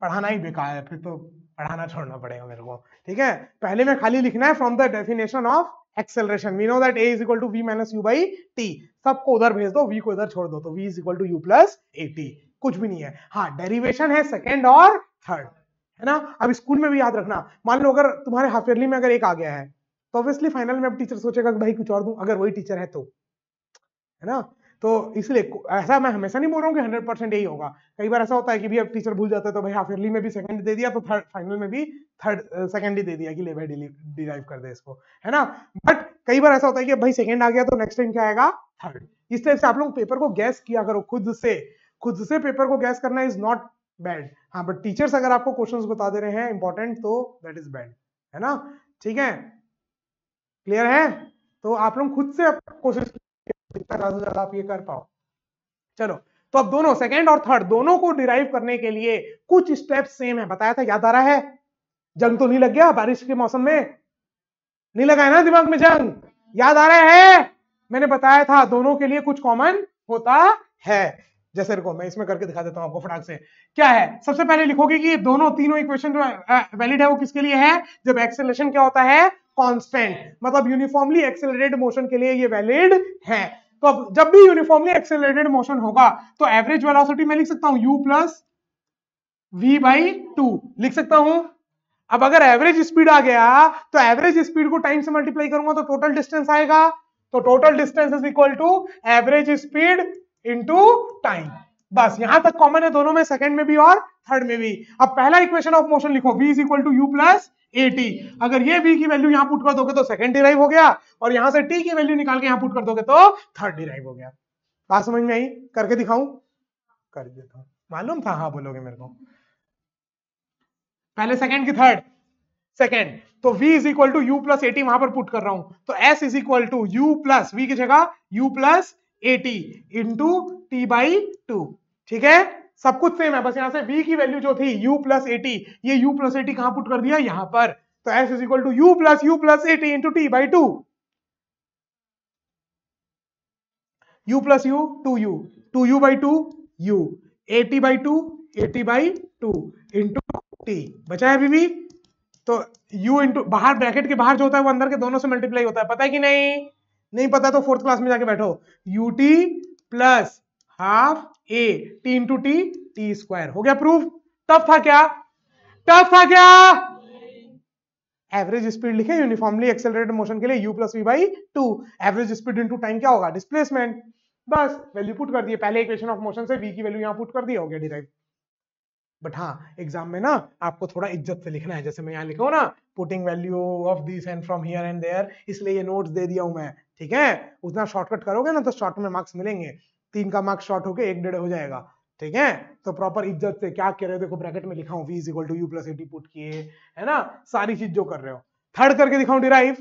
पढ़ाना ही बेकार है फिर तो पढ़ाना छोड़ना पड़ेगा मेरे को ठीक है पहले मैं खाली लिखना है from the definition of acceleration we know that A is equal to V minus you by T सबको उधर भेज दो वी को इधर छोड़ दो तो V is equal to U plus A T कुछ भी नहीं है हाँ डेरिवेशन है सेकेंड और थर्ड है ना अब स्कूल में भी याद रखना मान लो अगर तुम्हारे हाफ ईयरली में अगर एक आ गया है तो ऑब्वियसली फाइनल में अब टीचर सोचेगा कि भाई कुछ और दूं अगर वही टीचर है तो है ना तो इसलिए ऐसा मैं हमेशा नहीं बोल रहा हूँ कि हंड्रेड परसेंट यही होगा कई बार ऐसा होता है कि भी अब टीचर भूल जाता है तो भाई हाफ ईयरली में भी सेकंड दे दिया तो थर्ड फाइनल में भी थर्ड सेकंड ही दे दिया कि ले भाई डिराइव कर दे इसको है ना बट कई बार ऐसा होता है कि भाई सेकंड आ गया तो नेक्स्ट टाइम क्या आएगा थर्ड इस टाइप से आप लोग पेपर को गैस किया करो खुद से खुद से पेपर को गैस करना इज नॉट बैड हाँ बट टीचर्स अगर आपको क्वेश्चंस बता दे रहे हैं इंपॉर्टेंट तो दैट इज बैड है ना ठीक है क्लियर है तो आप लोग खुद से कोशिश जितना ज्यादा से ज्यादा आप ये कर पाओ चलो तो अब दोनों सेकेंड और थर्ड दोनों को डिराइव करने के लिए कुछ स्टेप सेम है बताया था याद आ रहा है जंग तो नहीं लग गया बारिश के मौसम में नहीं लगा है ना दिमाग में जंग याद आ रहा है मैंने बताया था दोनों के लिए कुछ कॉमन होता है जैसे रखो मैं इसमें करके दिखा देता हूं आपको फटाक से क्या है सबसे पहले लिखोगे कि दोनों तीनों इक्वेशन जो वैलिड है वो किसके लिए है जब एक्सेलरेशन क्या होता है कांस्टेंट मतलब यूनिफॉर्मली एक्सेलरेटेड मोशन के लिए ये वैलिड है तो अब जब भी यूनिफॉर्मली एक्सेलरेटेड मोशन होगा तो एवरेज वेलोसिटी में लिख सकता हूं u plus V by two लिख सकता हूं अब अगर एवरेज स्पीड आ गया तो एवरेज स्पीड को टाइम से मल्टीप्लाई करूंगा तो टोटल डिस्टेंस आएगा तो total distance is equal to average speed into time बस यहां तक कॉमन है दोनों में सेकंड में भी और थर्ड में भी अब पहला इक्वेशन ऑफ मोशन लिखो v is equal to U plus A T अगर ये बी की वैल्यू यहां पुट कर दोगे तो सेकंड डिराइव हो गया और यहां से टी की वैल्यू निकाल के यहां पुट कर दोगे तो थर्ड डिराइव हो गया बात समझ में आई करके दिखाऊं कर देता मालूम था हाँ बोलोगे मेरे को पहले सेकंड की थर्ड सेकंड तो v is equal to U plus A T वहां पर पुट कर रहा हूं तो s is equal to U plus V की जगह U plus A T into T by two ठीक है सब कुछ सेम है बस यहां से v की वैल्यू जो थी u प्लस एटी ये u प्लस एटी कहां पुट कर दिया यहां पर तो s is equal to U plus U plus A T into T by two U plus U two U two U by two U A T by two A T by two into T बचा है अभी भी तो u into बाहर bracket के बाहर जो होता है वो अंदर के दोनों से मल्टीप्लाई होता है पता है कि नहीं नहीं पता तो फोर्थ क्लास में जाके बैठो U T plus half A T into T T square हो गया प्रूफ टफ था क्या टफ था क्या एवरेज स्पीड लिखे यूनिफॉर्मली एक्सेलरेटेड मोशन के लिए u plus V by to average speed into time क्या होगा डिस्प्लेसमेंट बस वैल्यू पुट कर दिए पहले इक्वेशन ऑफ मोशन से v की वैल्यू यहां पुट कर दिया हो गया डिराइव बट हाँ एग्जाम में ना आपको थोड़ा इज्जत से लिखना है जैसे मैं यहाँ लिखा ना putting value of this and from here and there इसलिए ये नोट्स दे दिया हूं मैं ठीक है उतना शॉर्टकट करोगे ना तो शॉर्ट में मार्क्स मिलेंगे तीन का मार्क्स शॉर्ट होकर एक डेढ़ हो जाएगा ठीक है तो प्रॉपर इज्जत से क्या कह रहे हो देखो ब्रैकेट में लिखा हूँ V to U plus A T put किए है ना सारी चीज जो कर रहे हो थर्ड करके दिखाऊं डिराइव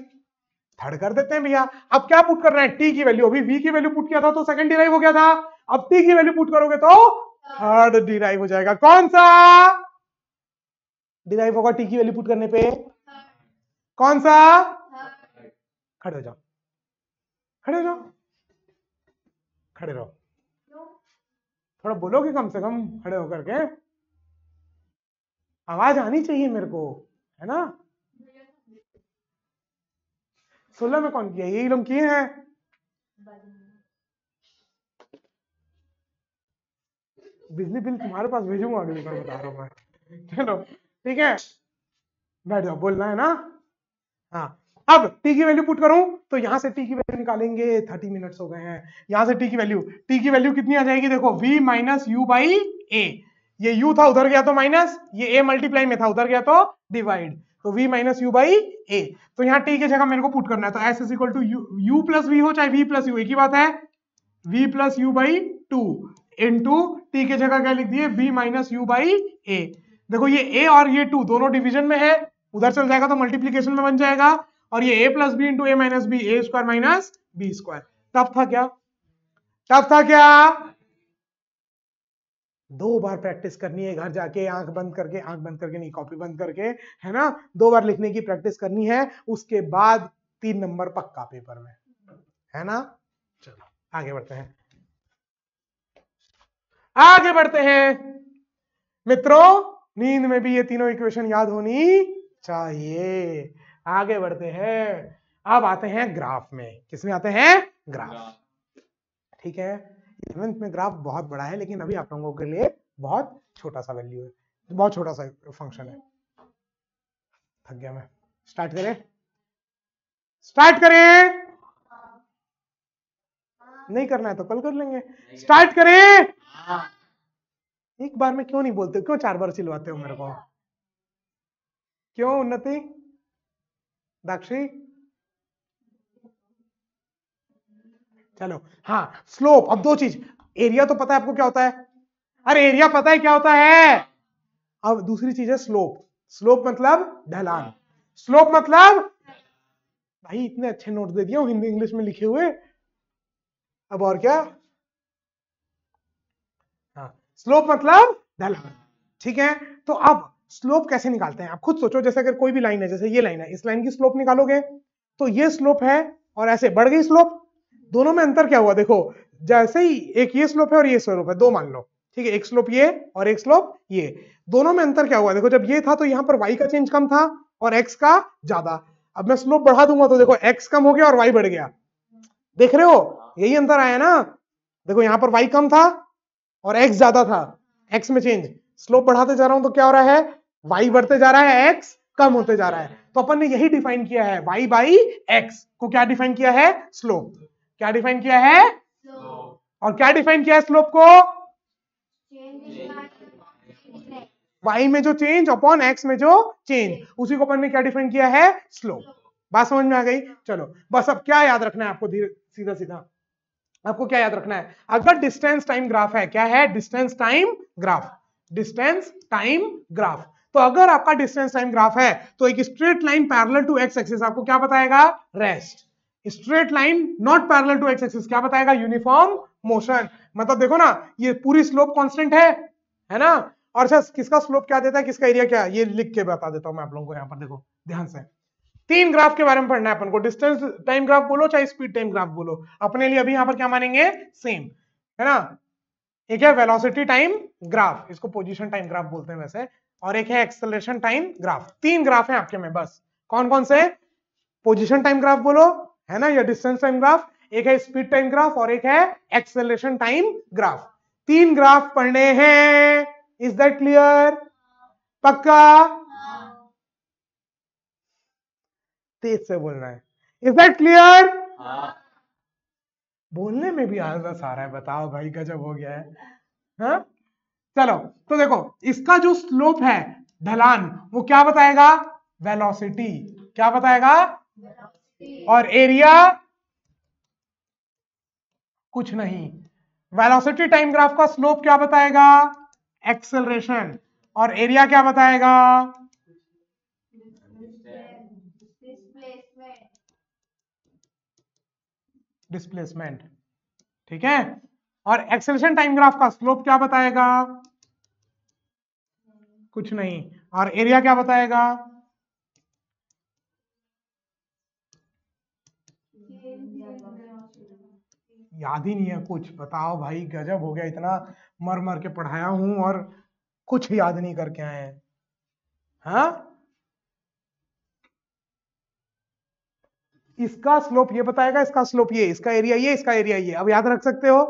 थर्ड कर देते हैं भैया अब क्या पुट कर रहे हैं टी की वैल्यू अभी वी की वैल्यू पुट किया था तो सेकंड डिराइव हो गया था अब टी की वैल्यू पुट करोगे तो थर्ड डिराइव हो जाएगा कौन सा डिराइव होगा टी की वैल्यू पुट करने पे कौन सा खड़े हो जाओ खड़े हो जाओ खड़े रहो थोड़ा बोलोगे कम से कम खड़े होकर के आवाज आनी चाहिए मेरे को है ना सोलह में कौन किया यही लोग किए हैं बिजली बिल तुम्हारे पास भेजूंगा अगली बार बता रहा हूँ मैं चलो ठीक है बैठ जाओ बोलना है ना हाँ अब टी की वैल्यू पुट करूं तो यहां से टी की वैल्यू निकालेंगे थर्टी मिनट्स हो गए हैं यहां से टी की वैल्यू टी की वैल्यू कितनी आ जाएगी देखो V minus you by A ये यू था उधर गया तो माइनस ये ए मल्टीप्लाई में था उधर गया तो डिवाइड तो v minus you by a तो यहाँ t की जगह मेरे को पुट करना है तो s is equal to u u plus v हो चाहे v प्लस यू एक ही बात है v plus u by two into t की जगह क्या लिख दिए v minus you by a देखो ये a और ये 2 दोनों डिवीजन में है उधर चल जाएगा तो मल्टीप्लीकेशन में बन जाएगा और ये a plus b into a minus b a square minus b square tough था क्या टफ था क्या दो बार प्रैक्टिस करनी है घर जाके आंख बंद करके आंख बंद करके नहीं कॉपी बंद करके है ना दो बार लिखने की प्रैक्टिस करनी है उसके बाद तीन नंबर पक्का पेपर में है ना चलो आगे बढ़ते हैं आगे बढ़ते हैं मित्रों नींद में भी ये तीनों इक्वेशन याद होनी चाहिए आगे बढ़ते हैं अब आते हैं ग्राफ में किसमें आते हैं ग्राफ ठीक है इलेवेंथ में ग्राफ बहुत बड़ा है लेकिन अभी आप लोगों के लिए बहुत छोटा सा वैल्यू है बहुत छोटा सा फंक्शन है थक गया मैं स्टार्ट करें स्टार्ट करें नहीं करना है तो कल कर लेंगे स्टार्ट करें हाँ। एक बार में क्यों नहीं बोलते क्यों चार बार सिलवाते हो मेरे को क्यों उन्नति दक्षी चलो हाँ स्लोप अब दो चीज एरिया तो पता है आपको क्या होता है अरे एरिया पता है क्या होता है अब दूसरी चीज है स्लोप स्लोप मतलब ढलान स्लोप हाँ। मतलब भाई इतने अच्छे नोट दे दिया हिंदी इंग्लिश में लिखे हुए अब और क्या हाँ स्लोप मतलब ढलान ठीक है तो अब स्लोप कैसे निकालते हैं आप खुद सोचो जैसे अगर कोई भी लाइन है जैसे ये लाइन है इस लाइन की स्लोप निकालोगे तो ये स्लोप है और ऐसे बढ़ गई स्लोप दोनों में अंतर क्या हुआ देखो जैसे ही एक ये स्लोप है और ये स्लोप है दो मान लो ठीक है एक स्लोप ये और एक स्लोप ये दोनों में अंतर क्या हुआ देखो जब ये था तो यहाँ पर वाई का चेंज कम था और एक्स का ज्यादा अब मैं स्लोप बढ़ा दूंगा तो देखो एक्स कम हो गया और वाई बढ़ गया देख रहे हो यही अंतर आया ना देखो यहाँ पर वाई कम था और एक्स ज्यादा था एक्स में चेंज स्लोप बढ़ाते जा रहा हूं तो क्या हो रहा है वाई बढ़ते जा रहा है एक्स कम होते जा रहा है तो अपन ने यही डिफाइन किया है वाई बाई एक्स को क्या डिफाइन किया है स्लोप क्या डिफाइन किया है और क्या डिफाइन किया है स्लोप को वाई में जो चेंज अपॉन एक्स में जो चेंज उसी को अपन ने क्या डिफाइन किया है स्लोप बात समझ में आ गई चलो बस अब क्या याद रखना है आपको सीधा सीधा आपको क्या याद रखना है अगर डिस्टेंस टाइम ग्राफ है क्या है distance time graph distance time graph तो अगर आपका डिस्टेंस टाइम ग्राफ है तो एक straight line parallel to x axis आपको क्या बताएगा rest straight line not parallel to x axis क्या बताएगा यूनिफॉर्म मोशन मतलब देखो ना ये पूरी स्लोप कॉन्स्टेंट है है ना और सर किसका स्लोप क्या देता है किसका एरिया क्या है ये लिख के बता देता हूं मैं आप लोगों को यहां पर देखो ध्यान से तीन ग्राफ के बारे में पढ़ना है अपन को डिस्टेंस टाइम ग्राफ बोलो चाहे स्पीड टाइम ग्राफ बोलो अपने लिए अभी यहां पर क्या मानेंगे सेम है ना एक है वेलोसिटी टाइम ग्राफ इसको पोजीशन टाइम ग्राफ बोलते हैं वैसे और एक है एक्सेलरेशन टाइम ग्राफ तीन ग्राफ है आपके में बस कौन कौन से पोजीशन टाइम ग्राफ बोलो है ना या डिस्टेंस टाइम ग्राफ एक है स्पीड टाइम ग्राफ और एक है एक्सेलरेशन टाइम ग्राफ तीन ग्राफ पढ़ने हैं इज दैट क्लियर पक्का तेज से बोलना है इज दैट क्लियर बोलने में भी आलस आ रहा है बताओ भाई गजब हो गया है हा? चलो तो देखो इसका जो स्लोप है ढलान वो क्या बताएगा वेलोसिटी क्या बताएगा और एरिया कुछ नहीं वेलोसिटी टाइम ग्राफ का स्लोप क्या बताएगा एक्सेलरेशन और एरिया क्या बताएगा डिस्प्लेसमेंट ठीक है और एक्सेलेशन टाइम ग्राफ का स्लोप क्या बताएगा कुछ नहीं और एरिया क्या बताएगा याद ही नहीं है कुछ बताओ भाई गजब हो गया इतना मर मर के पढ़ाया हूं और कुछ याद नहीं करके आए हैं हाँ इसका स्लोप ये बताएगा इसका स्लोप ये इसका एरिया ये इसका एरिया ये अब याद रख सकते हो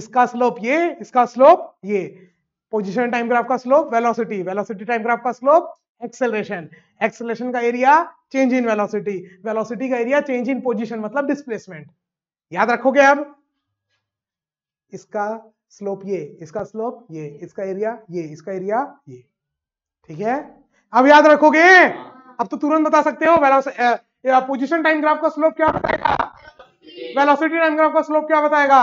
इसका स्लोप ये इसका स्लोप ये पोजिशन टाइम ग्राफ का slope velocity velocity time graph का स्लोप एक्सेलरेशन एक्सेलरेशन का area change in velocity velocity का एरिया चेंज इन पोजिशन मतलब डिस्प्लेसमेंट याद रखोगे अब इसका स्लोप ये इसका स्लोप ये इसका एरिया ये इसका एरिया ये ठीक है अब याद रखोगे हाँ। अब तो तुरंत बता सकते हो वेलोसिटी पोजिशन टाइम ग्राफ का स्लोप क्या बताएगा वेलोसिटी टाइम ग्राफ का स्लोप क्या बताएगा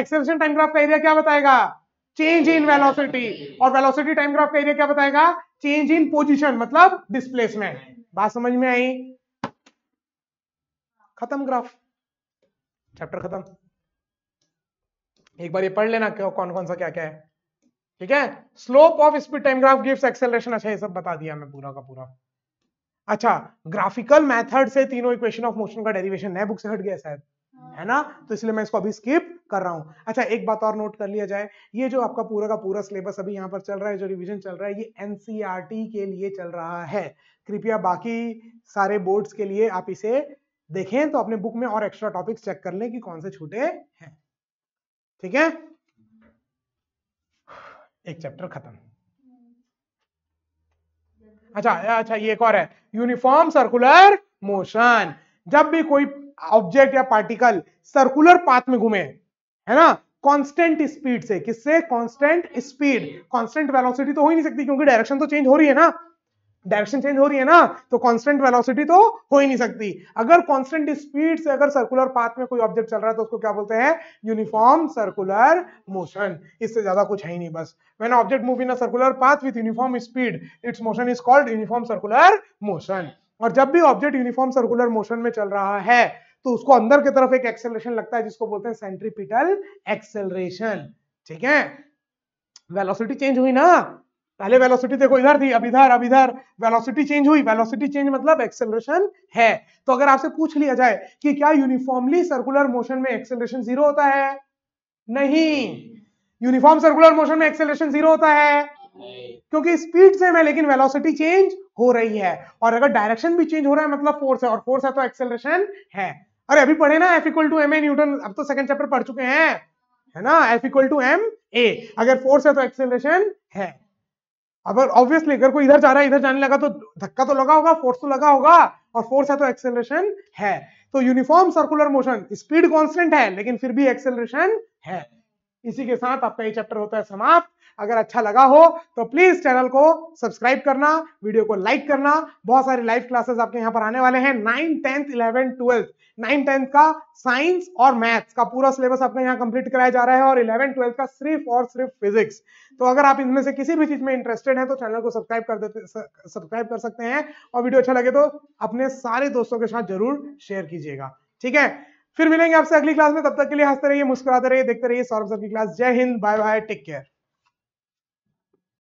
एक्सेलेशन टाइम ग्राफ का एरिया क्या बताएगा चेंज इन वेलोसिटी और वेलोसिटी टाइम ग्राफ का एरिया क्या बताएगा चेंज इन पोजिशन मतलब डिस्प्लेसमेंट बात समझ में आई खत्म ग्राफ चैप्टर खत्म एक बार ये पढ़ लेना कौन कौन सा क्या क्या है ठीक है slope of speed time graph gives acceleration अच्छा ये सब बता दिया मैं पूरा का पूरा अच्छा ग्राफिकल मेथड से तीनों इक्वेशन ऑफ मोशन का डेरिवेशन नए बुक से हट गया शायद हाँ। है ना तो इसलिए मैं इसको अभी स्किप कर रहा हूं अच्छा एक बात और नोट कर लिया जाए ये जो आपका पूरा का पूरा सिलेबस अभी यहां पर चल रहा है जो रिवीजन चल रहा है ये एनसीईआरटी e के लिए चल रहा है कृपया बाकी सारे बोर्ड्स के लिए आप इसे देखें तो अपने बुक में और एक्स्ट्रा टॉपिक्स चेक कर लें कि कौन से छूटे हैं ठीक है एक चैप्टर खत्म अच्छा अच्छा ये एक और है यूनिफॉर्म सर्कुलर मोशन जब भी कोई ऑब्जेक्ट या पार्टिकल सर्कुलर पाथ में घूमे है ना कांस्टेंट स्पीड से किससे कांस्टेंट स्पीड कांस्टेंट वेलोसिटी तो हो ही नहीं सकती क्योंकि डायरेक्शन तो चेंज हो रही है ना डायरेक्शन चेंज हो रही है ना तो कांस्टेंट वेलोसिटी तो हो ही नहीं सकती अगर कांस्टेंट स्पीड से अगर सर्कुलर पाथ में कोई ऑब्जेक्ट चल रहा है तो उसको क्या बोलते हैं यूनिफॉर्म सर्कुलर मोशन इससे ज्यादा कुछ है ही नहीं बस when object move in a circular path with uniform speed its motion is called uniform circular motion और जब भी ऑब्जेक्ट यूनिफॉर्म सर्कुलर मोशन में चल रहा है तो उसको अंदर की तरफ एक एक्सेलरेशन लगता है जिसको बोलते हैं सेंट्रीपिटल एक्सेलरेशन ठीक है वेलोसिटी चेंज हुई ना पहले वेलोसिटी देखो इधर थी अब इधर अब इधर वेलोसिटी चेंज हुई वेलोसिटी चेंज मतलब एक्सेलरेशन है तो अगर आपसे पूछ लिया जाए कि क्या यूनिफॉर्मली सर्कुलर मोशन में एक्सेलरेशन जीरो होता है नहीं यूनिफॉर्म सर्कुलर मोशन में एक्सेलरेशन जीरो होता है क्योंकि स्पीड सेम है लेकिन वेलोसिटी चेंज हो रही है और अगर डायरेक्शन भी चेंज हो रहा है मतलब फोर्स है और फोर्स है तो एक्सेलरेशन है अरे अभी पढ़े ना F equal to M A Newton अब तो सेकंड चैप्टर पढ़ चुके हैं है ना F equal to M A अगर फोर्स है तो एक्सेलरेशन है अगर ऑब्वियसली अगर कोई इधर जा रहा है इधर जाने लगा तो धक्का तो लगा होगा फोर्स तो लगा होगा और फोर्स है तो एक्सेलरेशन है तो uniform circular motion speed constant है लेकिन फिर भी एक्सेलरेशन है इसी के साथ आपका ये चैप्टर होता है समाप्त अगर अच्छा लगा हो तो प्लीज चैनल को सब्सक्राइब करना वीडियो को लाइक करना बहुत सारे लाइव क्लासेस आपके यहाँ पर आने वाले हैं nine tenth eleven twelfth nine tenth का साइंस और मैथ्स का पूरा सिलेबस अपने यहाँ कंप्लीट कराया जा रहा है और इलेवन ट्वेल्थ का सिर्फ और सिर्फ फिजिक्स तो अगर आप इनमें से किसी भी चीज में इंटरेस्टेड है तो चैनल को सब्सक्राइब कर देते सब्सक्राइब कर सकते हैं और वीडियो अच्छा लगे तो अपने सारे दोस्तों के साथ जरूर शेयर कीजिएगा ठीक है फिर मिलेंगे आपसे अगली क्लास में तब तक के लिए हंसते रहिए मुस्कुराते रहिए देखते रहिए सौरभ सर की क्लास जय हिंद बाय बाय टेक केयर